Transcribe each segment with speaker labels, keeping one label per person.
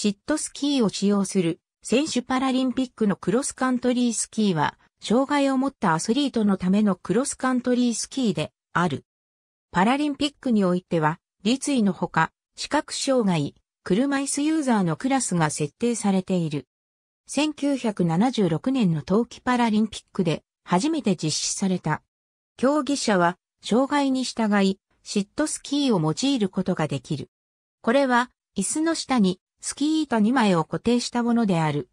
Speaker 1: シットスキーを使用する選手パラリンピックのクロスカントリースキーは、障害を持ったアスリートのためのクロスカントリースキーである。パラリンピックにおいては、立位のほか、視覚障害、車椅子ユーザーのクラスが設定されている。1976年の冬季パラリンピックで初めて実施された。競技者は、障害に従い、シットスキーを用いることができる。これは、椅子の下にスキー板2枚を固定したものである。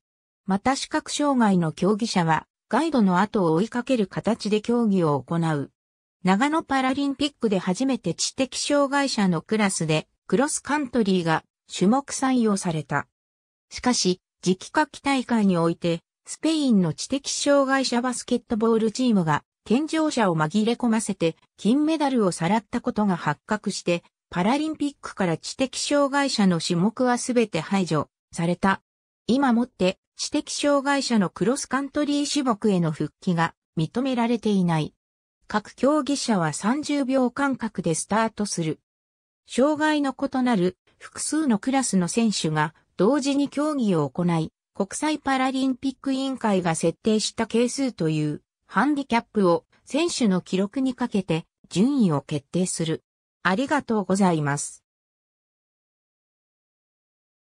Speaker 1: また視覚障害の競技者は、ガイドの後を追いかける形で競技を行う。長野パラリンピックで初めて知的障害者のクラスで、クロスカントリーが種目採用された。しかし、次期夏季大会において、スペインの知的障害者バスケットボールチームが、健常者を紛れ込ませて金メダルをさらったことが発覚して、パラリンピックから知的障害者の種目はすべて排除された。今もって知的障害者のクロスカントリー種目への復帰が認められていない。各競技者は30秒間隔でスタートする。障害の異なる複数のクラスの選手が同時に競技を行い、国際パラリンピック委員会が設定した係数というハンディキャップを選手の記録にかけて順位を決定する。ありがとうございます。